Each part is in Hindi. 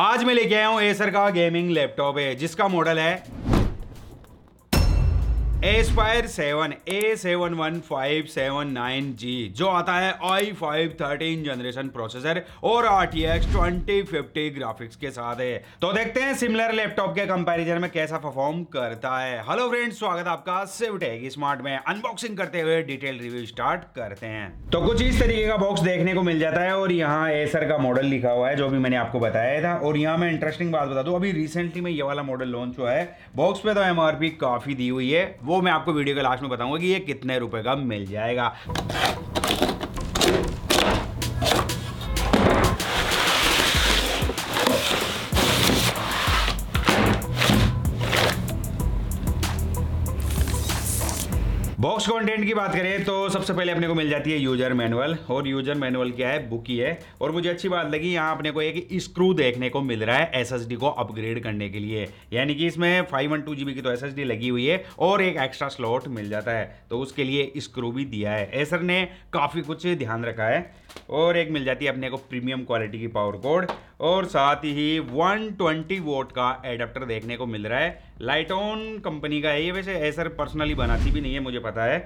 आज मैं लेके आया हूँ एसर का गेमिंग लैपटॉप है जिसका मॉडल है Aspire seven A seven one five seven nine G जो आता है I five thirteen generation processor और R T X twenty fifty graphics के साथ है तो देखते हैं सिमिलर लैपटॉप के कंपैरिजन में कैसा परफॉर्म करता है हेलो फ्रेंड्स स्वागत है आपका सिवटेक स्मार्ट में अनबॉक्सिंग करते हुए डिटेल रिव्यू स्टार्ट करते हैं तो कुछ इस तरीके का बॉक्स देखने को मिल जाता है और यहाँ एसर का मॉडल लिखा हुआ है जो भी मैंने आपको बताया था और यहाँ मैं इंटरेस्टिंग बात बता दू अभी रिसेंटली में ये वाला मॉडल लॉन्च हुआ है बॉक्स पे तो एम काफी दी हुई है वो मैं आपको वीडियो के लास्ट में बताऊंगा कि ये कितने रुपए का मिल जाएगा कंटेंट की बात करें तो सबसे पहले अपने को मिल जाती है यूजर मैनुअल और यूजर मैनुअल क्या है बुक ही है और मुझे अच्छी बात लगी यहाँ अपने को एक स्क्रू देखने को मिल रहा है डी को अपग्रेड करने के लिए यानी कि इसमें फाइव वन टू जीबी की तो डी लगी हुई है और एक एक्स्ट्रा स्लॉट मिल जाता है तो उसके लिए स्क्रू भी दिया है एसर ने काफ़ी कुछ ध्यान रखा है और एक मिल जाती है अपने को प्रीमियम क्वालिटी की पावर कोड और साथ ही 120 वोट का एडाप्टर देखने को मिल रहा है लाइटॉन कंपनी का है ये वैसे ऐसा पर्सनली बनाती भी नहीं है मुझे पता है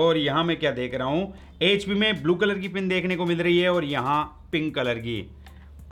और यहाँ मैं क्या देख रहा हूँ एच में ब्लू कलर की पिन देखने को मिल रही है और यहाँ पिंक कलर की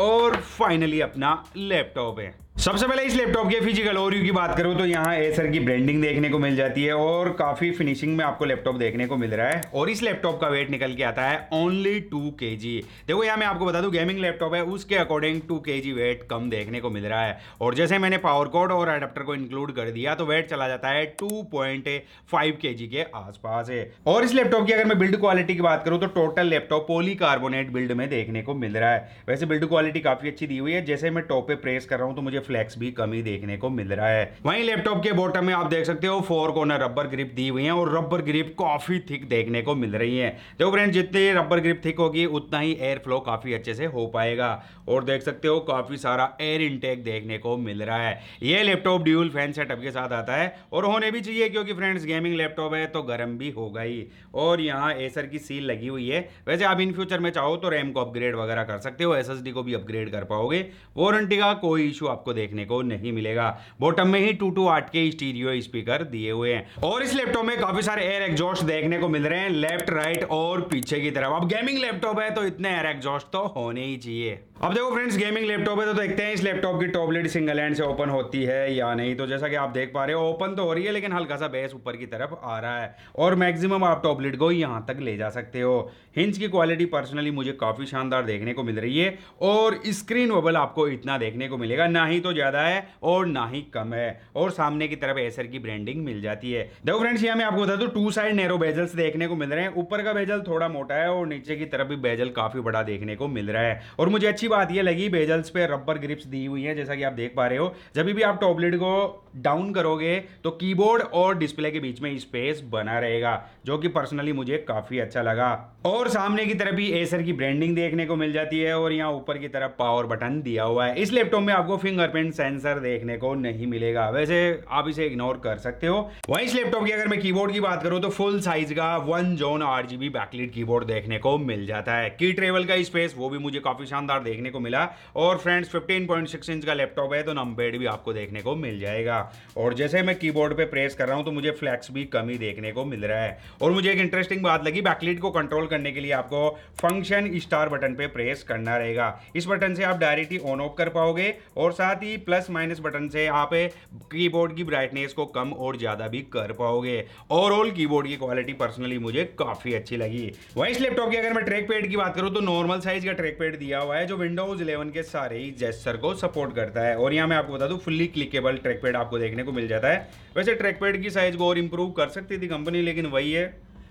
और फाइनली अपना लैपटॉप है सबसे पहले इस लैपटॉप के फिजिकल ओवरव्यू की बात करूं तो यहाँ एसर की ब्रांडिंग देखने को मिल जाती है और काफ़ी फिनिशिंग में आपको लैपटॉप देखने को मिल रहा है और इस लैपटॉप का वेट निकल के आता है ओनली टू के देखो यहाँ मैं आपको बता दूं गेमिंग लैपटॉप है उसके अकॉर्डिंग टू के वेट कम देखने को मिल रहा है और जैसे मैंने पावर कोड और अडेप्टर को इंक्लूड कर दिया तो वेट चला जाता है टू पॉइंट फाइव के के आसपास है और इस लैपटॉप की अगर मैं बिल्ड क्वालिटी की बात करूँ तो total laptop polycarbonate build में देखने को मिल रहा है वैसे बिल्ड क्वालिटी काफ़ी अच्छी दी हुई है जैसे मैं टॉप पे प्रेस कर रहा हूँ तो मुझे फ्लेक्स भी कमी देखने को मिल रहा है वहीं लैपटॉप के बॉटम में आप देख सकते हो फोर कॉर्नर रबर ग्रिप दी हुई है और रबर ग्रिप काफी थिक देखने को मिल रही है देखो फ्रेंड जितनी रबर ग्रिप थिक होगी उतना ही एयर फ्लो काफी अच्छे से हो पाएगा और देख सकते हो काफी सारा एयर इंटेक देखने को मिल रहा है ये लैपटॉप ड्यूल फैन सेटअप के साथ आता है और होने भी चाहिए क्योंकि फ्रेंड्स गेमिंग लैपटॉप है तो गर्म भी होगा ही और यहाँ एसर की सील लगी हुई है वैसे आप इन फ्यूचर में चाहो तो रैम को अपग्रेड वगैरह कर सकते हो एस को भी अपग्रेड कर पाओगे वारंटी का कोई इशू आपको देखने को नहीं मिलेगा बॉटम में ही टू टू आठ के स्टीरियो स्पीकर दिए हुए हैं और इस लैपटॉप में काफी सारे एयर एग्जॉस्ट देखने को मिल रहे हैं लेफ्ट राइट और पीछे की तरफ अब गेमिंग लैपटॉप है तो इतने एयर एग्जॉस्ट तो होने ही चाहिए अब देखो फ्रेंड्स गेमिंग लैपटॉप है तो देखते हैं इस लैपटॉप की टॉबलेट सिंगल हैंड से ओपन होती है या नहीं तो जैसा कि आप देख पा रहे हो ओपन तो हो रही है लेकिन हल्का सा बेस ऊपर की तरफ आ रहा है और मैक्सिमम आप टॉबलेट को यहाँ तक ले जा सकते हो हिंज की क्वालिटी पर्सनली मुझे काफ़ी शानदार देखने को मिल रही है और स्क्रीन वबल आपको इतना देखने को मिलेगा ना ही तो ज़्यादा है और ना ही कम है और सामने की तरफ एसर की ब्रांडिंग मिल जाती है देखो फ्रेंड्स यहाँ मैं आपको बता दूँ टू साइड नैरो बेजल्स देखने को मिल रहे हैं ऊपर का बेजल थोड़ा मोटा है और नीचे की तरफ भी बेजल काफ़ी बड़ा देखने को मिल रहा है और मुझे अच्छी अच्छी बात यह लगी बेजल्स पे रबर ग्रिप्स दी हुई है जैसा कि आप देख पा रहे हो जब भी आप टॉबलेट को डाउन करोगे तो कीबोर्ड और डिस्प्ले के बीच में स्पेस बना रहेगा जो कि पर्सनली मुझे काफ़ी अच्छा लगा और सामने की तरफ ही एसर की ब्रांडिंग देखने को मिल जाती है और यहाँ ऊपर की तरफ पावर बटन दिया हुआ है इस लैपटॉप में आपको फिंगरप्रिंट सेंसर देखने को नहीं मिलेगा वैसे आप इसे इग्नोर कर सकते हो वहीं इस लैपटॉप की अगर मैं कीबोर्ड की बात करूँ तो फुल साइज का one zone R G B keyboard देखने को मिल जाता है की ट्रेवल का स्पेस वो भी मुझे काफ़ी शानदार देखने को मिला और फ्रेंड्स फिफ्टीन इंच का लैपटॉप है तो नंबेड भी आपको देखने को मिल जाएगा और जैसे मैं कीबोर्ड पे प्रेस कर रहा हूँ तो मुझे फ्लैक्स भी कमी देखने को मिल रहा है और मुझे एक इंटरेस्टिंग बात लगी बैकलीट को कंट्रोल करने के लिए आपको फंक्शन स्टार बटन पे प्रेस करना रहेगा इस बटन से आप डायरेक्टली ऑन ऑफ कर पाओगे और साथ ही प्लस माइनस बटन से आप कीबोर्ड की ब्राइटनेस को कम और ज़्यादा भी कर पाओगे ओवरऑल कीबोर्ड की क्वालिटी पर्सनली मुझे काफ़ी अच्छी लगी वही इस लैपटॉप की अगर मैं ट्रैक पेड की बात करूँ तो नॉर्मल साइज का ट्रैक पेड दिया हुआ है जो विंडोज इलेवन के सारे ही जेस्टर को सपोर्ट करता है और यहाँ मैं आपको बता दूँ फुल्ली क्लिकेबल ट्रैक पेड आप आपको देखने को मिल जाता है वैसे ट्रैक पैड की साइज़ को और इम्प्रूव कर सकती थी कंपनी लेकिन वही है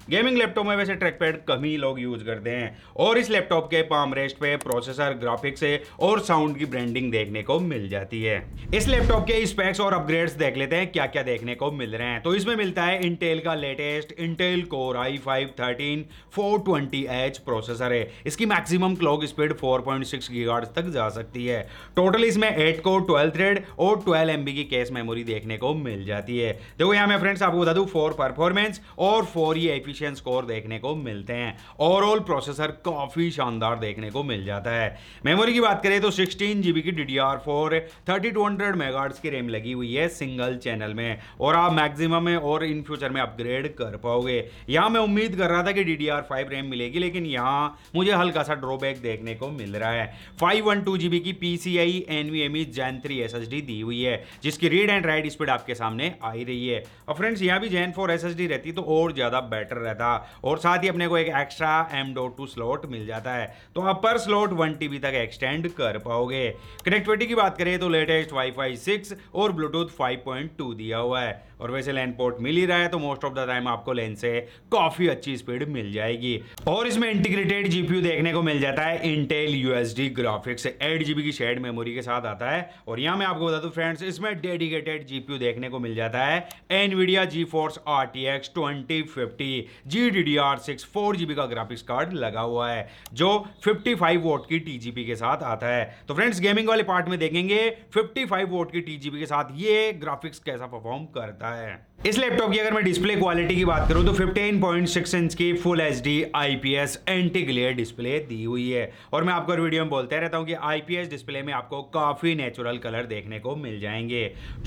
गेमिंग लैपटॉप में वैसे ट्रैक पैड कम ही लोग यूज करते हैं और इस लैपटॉप के पाम रेस्ट पे प्रोसेसर ग्राफिक्स और साउंड की ब्रांडिंग देखने को मिल जाती है इस लैपटॉप के स्पेक्स और अपग्रेड्स देख लेते हैं क्या क्या देखने को मिल रहे हैं तो इसमें मिलता है इंटेल का latest Intel core I five thirteen four twenty H processor है इसकी maximum clock speed four point six तक जा सकती है टोटल इसमें एट को ट्वेल्व थ्रेड और ट्वेल्व एमबी की कैश मेमोरी देखने को मिल जाती है देखो यहाँ मैं फ्रेंड्स आपको बता दू फोर परफॉर्मेंस और फोर ही एफिशिय एफिशिएंट स्कोर देखने को मिलते हैं ओवरऑल प्रोसेसर काफ़ी शानदार देखने को मिल जाता है मेमोरी की बात करें तो सिक्सटीन जी की D D R four thirty two hundred megahertz की रैम लगी हुई है सिंगल चैनल में और आप मैक्सिमम में और इन फ्यूचर में अपग्रेड कर पाओगे यहाँ मैं उम्मीद कर रहा था कि D D R five RAM मिलेगी लेकिन यहाँ मुझे हल्का सा ड्रॉबैक देखने को मिल रहा है five one two G B की P C I N V M E gen three S S D दी हुई है जिसकी रीड एंड राइट स्पीड आपके सामने आई रही है और फ्रेंड्स यहाँ भी gen four S S D रहती तो और ज़्यादा बेटर रहता और साथ ही अपने को एक extra M dot two slot मिल जाता है तो आप पर स्लॉट वन टीबी तक एक्सटेंड कर पाओगे कनेक्टिविटी की बात करें तो लेटेस्ट वाईफाई सिक्स और ब्लूटूथ फाइव पॉइंट टू दिया हुआ है और वैसे लैंड पोर्ट मिल ही रहा है तो मोस्ट ऑफ द टाइम आपको लैन से काफी अच्छी स्पीड मिल जाएगी और इसमें इंटीग्रेटेड जीपीयू देखने को मिल जाता है Intel UHD graphics eight GB की शेड मेमोरी के साथ आता है और यहां मैं आपको बता दूं फ्रेंड्स इसमें डेडिकेटेड जीपीयू देखने को मिल जाता है NVIDIA GeForce R T X twenty fifty G D D R six four G B का ग्राफिक्स कार्ड लगा हुआ है जो फिफ्टी फाइव वोट की टी जी बी के साथ आता है तो फ्रेंड्स गेमिंग वाले पार्ट में देखेंगे फिफ्टी फाइव वोट की टी जी बी के साथ ये ग्राफिक्स कैसा परफॉर्म करता है इस लैपटॉप की अगर मैं डिस्प्ले क्वालिटी की बात करूं तो 15.6 इंच की full H D I P S anti glare display दी हुई है और मैं आपको वीडियो में बोलते रहता हूं कि आई पी एस डिस्प्ले में आपको काफ़ी नेचुरल कलर देखने को मिल जाएंगे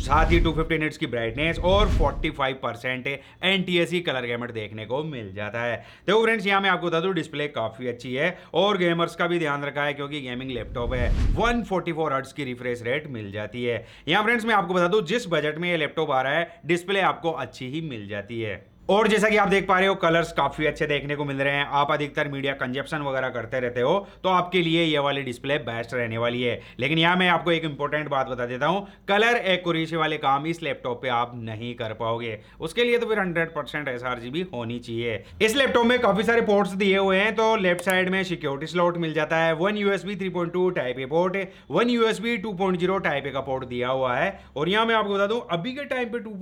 साथ ही 250 फिफ्टी की ब्राइटनेस और 45 percent N T S colour gamut देखने को मिल जाता है देखो फ्रेंड्स यहाँ मैं आपको बता दूँ डिस्प्ले काफ़ी अच्छी है और गेमर्स का भी ध्यान रखा है क्योंकि गेमिंग लैपटॉप है वन फोर्टी फोर की रिफ्रेश रेट मिल जाती है यहाँ फ्रेंड्स मैं आपको बता दूँ जिस बजट में ये लैपटॉप आ रहा है डिस्प्ले आप आपको अच्छी ही मिल जाती है और जैसा कि आप देख पा रहे हो कलर्स काफ़ी अच्छे देखने को मिल रहे हैं आप अधिकतर मीडिया कंजप्शन वगैरह करते रहते हो तो आपके लिए ये वाली डिस्प्ले बेस्ट रहने वाली है लेकिन यहाँ मैं आपको एक इंपॉर्टेंट बात बता देता हूँ कलर एक वाले काम इस लैपटॉप पे आप नहीं कर पाओगे उसके लिए तो फिर हंड्रेड परसेंट एस होनी चाहिए इस लैपटॉप में काफ़ी सारे पोर्ट्स दिए हुए हैं तो लेफ्ट साइड में सिक्योरिटी स्लॉट मिल जाता है one U S type A port one U S type A का पोर्ट दिया हुआ है और यहाँ मैं आपको बता दू अभी के टाइम पे टू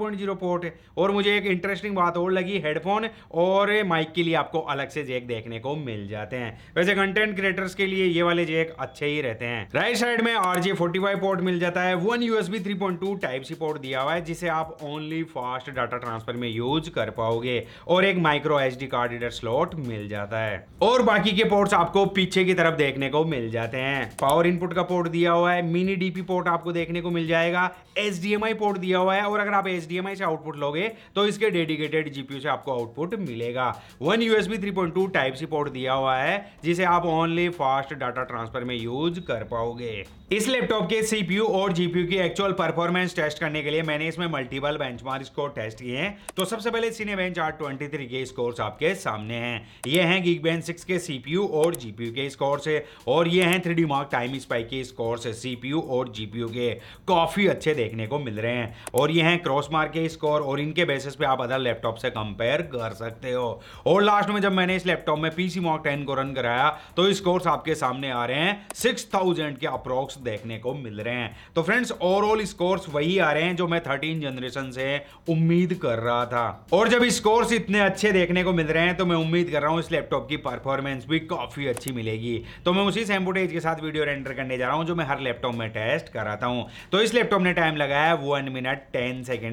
पोर्ट है और मुझे एक इंटरेस्टिंग बात और अलग ही हेडफोन और माइक के लिए आपको अलग से जेक देखने को मिल जाते हैं वैसे कंटेंट क्रिएटर्स के लिए ये वाले जेक अच्छे ही रहते हैं राइट साइड में आर जी पोर्ट मिल जाता है one USB two type C port दिया हुआ है जिसे आप ओनली फास्ट डाटा ट्रांसफर में यूज कर पाओगे और एक micro H D card reader slot मिल जाता है और बाकी के पोर्ट्स आपको पीछे की तरफ देखने को मिल जाते हैं पावर इनपुट का पोर्ट दिया हुआ है मिनी डीपी पोर्ट आपको देखने को मिल जाएगा एच पोर्ट दिया हुआ है और अगर आप एच से आउटपुट लोगे तो इसके डेडिकेटेड जी सीपीयू से आपको आउटपुट मिलेगा one USB two type C port दिया हुआ है जिसे आप ओनली फास्ट डाटा ट्रांसफर में यूज कर पाओगे इस लैपटॉप के सीपीयू और जीपीयू की एक्चुअल परफॉर्मेंस टेस्ट करने के लिए मैंने इसमें मल्टीपल बेंचमार्क्स को टेस्ट किए हैं तो सबसे पहले Cinebench R twenty three के स्कोर्स आपके सामने हैं ये हैं गीक बेंच सिक्स के सीपीयू और जीपीयू के स्कोर्स और ये हैं three D mark time spy के स्कोर्स सीपीयू और जीपीयू के काफ़ी अच्छे देखने को मिल रहे हैं और ये हैं क्रॉस मार्क के स्कोर और इनके बेसिस पे आप अदर लैपटॉप से कंपेयर कर सकते हो और लास्ट में जब मैंने इस लैपटॉप में पीसी मार्क टेन को रन कराया तो स्कोर्स आपके सामने आ रहे हैं सिक्स थाउजेंड के अप्रोक्स देखने को मिल रहे हैं तो फ्रेंड्स ओवरऑल स्कोर्स वही आ रहे हैं जो मैं थर्टीन जनरेशन से उम्मीद कर रहा था और जब स्कोर्स इतने अच्छे देखने को मिल रहे हैं तो मैं उम्मीद कर रहा हूँ इस लैपटॉप की परफॉर्मेंस भी काफी अच्छी मिलेगी तो मैं उसी सैम्पोटेज के साथ वीडियो रेंडर करने जा रहा हूँ जो मैं हर लैपटॉप में टेस्ट कराता हूँ तो इस लैपटॉप ने टाइम लगाया वन मिनट टेन सेकेंड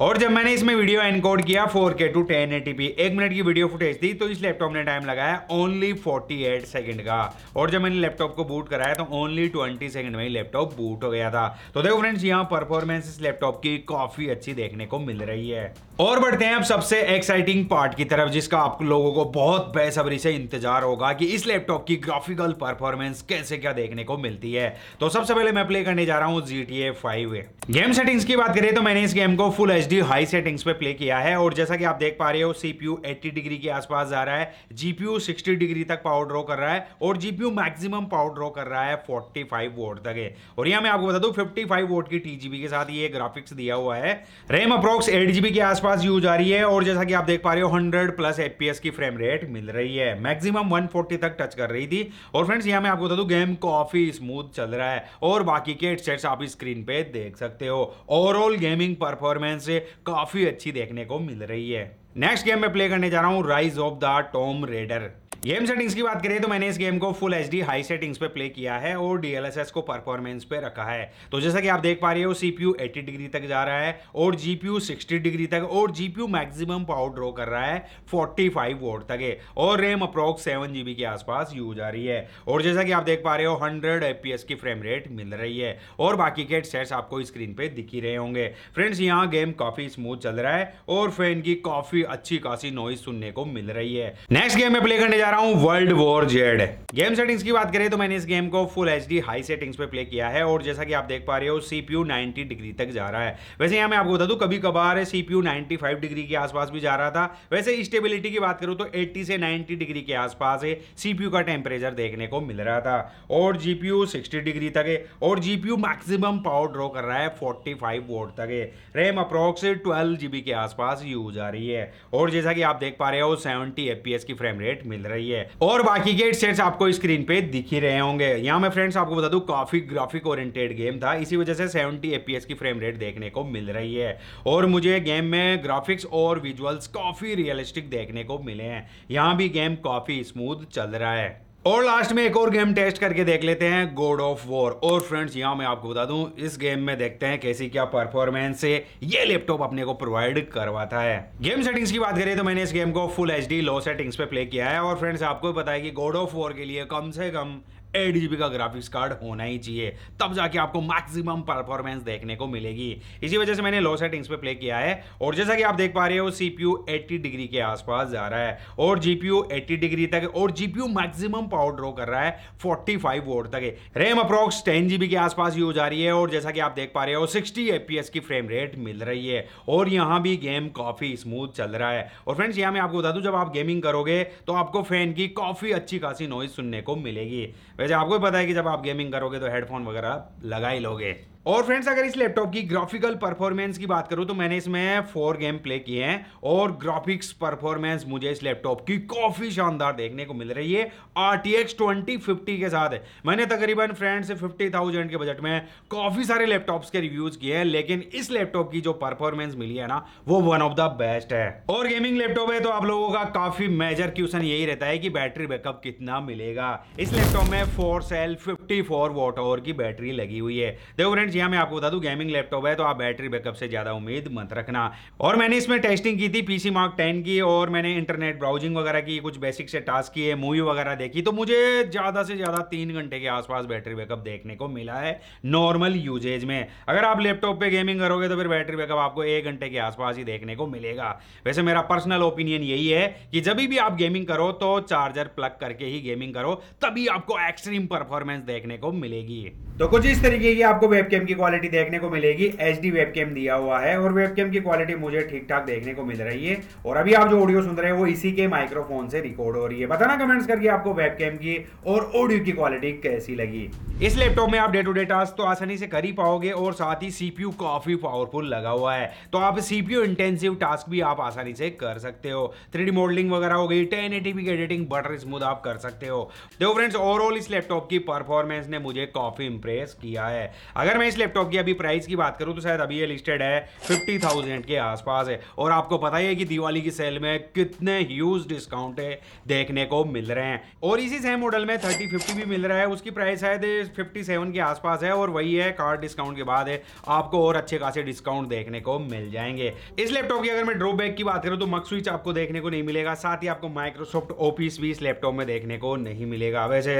और जब मैंने इसमें वीडियो एनकोड किया फोर के टू टेन एक मिनट की वीडियो फुटेज थी तो इस लैपटॉप ने टाइम लगाया ओनली फोर्टी सेकेंड का और जब मैंने लैपटॉप को बूट कराया तो ओनली ट्वेंटी सेकेंड एंड में लैपटॉप बूट हो गया था तो देखो फ्रेंड्स यहाँ परफॉर्मेंस इस लैपटॉप की काफ़ी अच्छी देखने को मिल रही है और बढ़ते हैं अब सबसे एक्साइटिंग पार्ट की तरफ जिसका आप लोगों को बहुत बेसब्री से इंतजार होगा कि इस लैपटॉप की ग्राफिकल परफॉर्मेंस कैसे क्या देखने को मिलती है तो सबसे पहले मैं प्ले करने जा रहा हूँ G T A five game settings की बात करें तो मैंने इस गेम को full H D high settings पे प्ले किया है और जैसा कि आप देख पा रहे हो C P U eighty degree के आसपास जा रहा है G P U sixty degree तक पावर ड्रॉ कर रहा है और G P U maximum power draw कर रहा है फोर्टी फाइव वोट तक है और यहाँ मैं आपको बता दू फिफ्टी फाइव वोट की टी जी बी के साथ ये ग्राफिक्स दिया हुआ है RAM approx eight G B के आसपास पास यूज आ रही है और जैसा कि आप देख पा रहे हो 100 प्लस एपीएस की फ्रेम रेट मिल रही है मैक्सिमम 140 तक टच कर रही थी और फ्रेंड्स यहाँ मैं आपको बता दूं गेम काफ़ी स्मूथ चल रहा है और बाकी के हेडसेट्स आप स्क्रीन पे देख सकते हो ओवरऑल गेमिंग परफॉर्मेंस काफ़ी अच्छी देखने को मिल रही है नेक्स्ट गेम में प्ले करने जा रहा हूँ rise of the Tomb Raider game settings की बात करें तो मैंने इस गेम को full H D high settings पे प्ले किया है और डीएलएसएस को परफॉर्मेंस पे रखा है तो जैसा कि आप देख पा रहे हो सीपीयू 80 डिग्री तक जा रहा है और जीपीयू 60 डिग्री तक और जीपीयू मैक्सिमम पावर ड्रो कर रहा है 45 वोट तक है और रैम अप्रोक्स सेवन जीबी के आसपास यूज आ रही है और जैसा कि आप देख पा रहे हो हंड्रेड एफ की फ्रेम रेट मिल रही है और बाकी के सेट्स आपको स्क्रीन पे दिख ही रहे होंगे फ्रेंड्स यहाँ गेम काफी स्मूथ चल रहा है और फैन की काफी अच्छी खासी नॉइज सुनने को मिल रही है नेक्स्ट गेम में प्ले करने जा रहा हूँ world war Z game settings की बात करें तो मैंने इस गेम को full H D high settings पे प्ले किया है और जैसा कि आप देख पा रहे हो सीपीयू 90 डिग्री तक जा रहा है वैसे यहाँ मैं आपको बता दूँ कभी कभार सीपीयू 95 डिग्री के आसपास भी जा रहा था वैसे स्टेबिलिटी की बात करूँ तो 80 से 90 डिग्री के आसपास है सीपीयू का टेम्परेचर देखने को मिल रहा था और जीपीयू सिक्सटी डिग्री तक है और जीपीयू मैक्सिमम पावर ड्रॉ कर रहा है 45 वोट तक है रैम अप्रॉक्स 12 जीबी के आसपास यूज आ रही है और जैसा कि आप देख पा रहे हो 70 एफपीएस की फ्रेम रेट मिल रही है रही है और बाकी के सेट्स आपको स्क्रीन पे दिख ही रहे होंगे यहाँ मैं फ्रेंड्स आपको बता दू काफी ग्राफिक ओरिएंटेड गेम था इसी वजह से सेवेंटी एपीएस की फ्रेम रेट देखने को मिल रही है और मुझे गेम में ग्राफिक्स और विजुअल्स काफी रियलिस्टिक देखने को मिले हैं यहाँ भी गेम काफी स्मूथ चल रहा है और लास्ट में एक और गेम टेस्ट करके देख लेते हैं गोड ऑफ वॉर और फ्रेंड्स यहाँ मैं आपको बता दूं इस गेम में देखते हैं कैसी क्या परफॉर्मेंस है ये लैपटॉप अपने को प्रोवाइड करवाता है गेम सेटिंग्स की बात करें तो मैंने इस गेम को फुल एच लो सेटिंग्स पे प्ले किया है और फ्रेंड्स आपको पता है कि गोड ऑफ वॉर के लिए कम से कम एट जीबी का ग्राफिक्स कार्ड होना ही चाहिए तब जाके आपको मैक्सिमम परफॉर्मेंस देखने को मिलेगी इसी वजह से मैंने लो सेटिंग्स पे प्ले किया है और जैसा कि आप देख पा रहे हो सीपीयू 80 डिग्री के आसपास जा रहा है और जीपीयू 80 डिग्री तक और जीपीयू मैक्सिमम पावर ड्रॉ कर रहा है फोर्टी फाइव वोट तक रैम अप्रोक्स टेन जी के आसपास यूज आ रही है और जैसा कि आप देख पा रहे हो सिक्सटी एपीएस की फ्रेम रेट मिल रही है और यहाँ भी गेम काफ़ी स्मूथ चल रहा है और फ्रेंड्स यहाँ मैं आपको बता दूँ जब आप गेमिंग करोगे तो आपको फैन की काफ़ी अच्छी खासी नॉइज सुनने को मिलेगी वैसे आपको भी पता है कि जब आप गेमिंग करोगे तो हेडफोन वगैरह लगा ही लोगे और फ्रेंड्स अगर इस लैपटॉप की ग्राफिकल परफॉर्मेंस की बात करूं तो मैंने इसमें फोर गेम प्ले किए हैं और ग्राफिक्स परफॉर्मेंस मुझे इस लैपटॉप की काफ़ी शानदार देखने को मिल रही है R T X twenty fifty के साथ है मैंने तकरीबन फ्रेंड्स फिफ्टी थाउजेंड के बजट में काफ़ी सारे लैपटॉप्स के रिव्यूज़ किए हैं लेकिन इस लैपटॉप की जो परफॉर्मेंस मिली है ना वो वन ऑफ द बेस्ट है और गेमिंग लैपटॉप है तो आप लोगों का काफ़ी मेजर क्वेश्चन यही रहता है कि बैटरी बैकअप कितना मिलेगा इस लैपटॉप में four cell fifty four watt hour की बैटरी लगी हुई है देखो फ्रेंड फ्रेंड्स यहाँ मैं आपको बता दूँ गेमिंग लैपटॉप है तो आप बैटरी बैकअप से ज़्यादा उम्मीद मत रखना और मैंने इसमें टेस्टिंग की थी पी मार्क टेन की और मैंने इंटरनेट ब्राउजिंग वगैरह की कुछ बेसिक से टास्क किए मूवी वगैरह देखी तो मुझे ज़्यादा से ज़्यादा तीन घंटे के आसपास बैटरी बैकअप देखने को मिला है नॉर्मल यूजेज में अगर आप लैपटॉप पर गेमिंग करोगे तो फिर बैटरी बैकअप आपको एक घंटे के आसपास ही देखने को मिलेगा वैसे मेरा पर्सनल ओपिनियन यही है कि जब भी आप गेमिंग करो तो चार्जर प्लग करके ही गेमिंग करो तभी आपको एक्सट्रीम परफॉर्मेंस देखने को मिलेगी तो कुछ इस तरीके की आपको वेब के वेबकैम की क्वालिटी देखने को मिलेगी एच डी वेबकैम दिया हुआ है और वेबकैम की क्वालिटी मुझे ठीक ठाक देखने को मिल रही है और अभी आप जो ऑडियो सुन रहे हैं वो इसी के माइक्रोफोन से रिकॉर्ड हो रही है बताना कमेंट्स करके आपको वेबकैम की और ऑडियो की क्वालिटी कैसी लगी इस लैपटॉप में आप डे टू डे टास्क तो आसानी से कर ही पाओगे और साथ ही सीपीयू काफी पावरफुल लगा हुआ है तो आप सीपीयू इंटेंसिव टास्क भी आप आसानी से कर सकते हो थ्री मॉडलिंग वगैरह हो गई टेन एटीपी की एडिटिंग बटर स्मूथ आप कर सकते हो देखो फ्रेंड्स ओवरऑल इस लैपटॉप की परफॉर्मेंस ने मुझे काफी इंप्रेस किया है अगर मैं इस लैपटॉप की अभी प्राइस की बात करूं तो शायद अभी ये लिस्टेड है फिफ्टी थाउजेंड के आसपास है और आपको पता ही है कि दिवाली की सेल में कितने ह्यूज डिस्काउंट है देखने को मिल रहे हैं और इसी सेम मॉडल में थर्टी फिफ्टी भी मिल रहा है उसकी प्राइस शायद फिफ्टी सेवन के आसपास है और वही है कार्ड डिस्काउंट के बाद है आपको और अच्छे खासे डिस्काउंट देखने को मिल जाएंगे इस लैपटॉप की अगर मैं ड्रॉबैक की बात करूँ तो मक स्विच आपको देखने को नहीं मिलेगा साथ ही आपको माइक्रोसॉफ्ट ऑफिस भी इस लैपटॉप में देखने को नहीं मिलेगा वैसे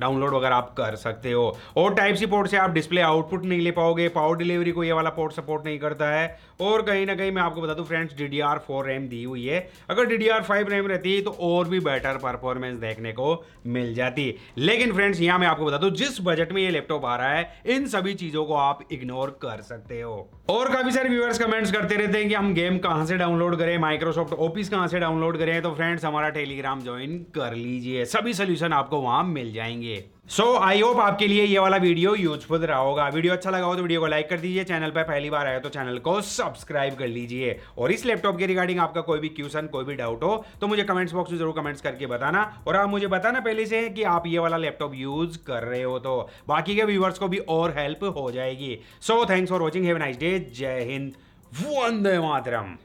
डाउनलोड वगैरह आप कर सकते हो और टाइप सी पोर्ट से आप डिस्प्ले आउटपुट नहीं ले पाओगे पावर डिलीवरी को ये वाला पोर्ट सपोर्ट नहीं करता है और कहीं ना कहीं मैं आपको बता दूं friends D D R four RAM दी हुई है अगर D D R five RAM रहती तो और भी बेटर परफॉर्मेंस देखने को मिल जाती लेकिन फ्रेंड्स यहाँ मैं आपको बता दूँ जिस बजट में ये लैपटॉप आ रहा है इन सभी चीज़ों को आप इग्नोर कर सकते हो और काफ़ी सारे व्यूअर्स कमेंट्स करते रहते हैं कि हम गेम कहाँ से डाउनलोड करें माइक्रोसॉफ्ट ऑफिस कहाँ से डाउनलोड करें तो फ्रेंड्स हमारा टेलीग्राम ज्वाइन कर लीजिए सभी सोल्यूशन आपको वहाँ मिल जाएंगे करेंगे सो आई होप आपके लिए ये वाला वीडियो यूजफुल रहा होगा वीडियो अच्छा लगा हो तो वीडियो को लाइक कर दीजिए चैनल पर पहली बार आया तो चैनल को सब्सक्राइब कर लीजिए और इस लैपटॉप के रिगार्डिंग आपका कोई भी क्वेश्चन कोई भी डाउट हो तो मुझे कमेंट्स बॉक्स में जरूर कमेंट्स करके बताना और आप मुझे बताना पहले से कि आप ये वाला लैपटॉप यूज कर रहे हो तो बाकी के व्यूवर्स को भी और हेल्प हो जाएगी so thanks for watching have nice day जय हिंद वंदे मातरम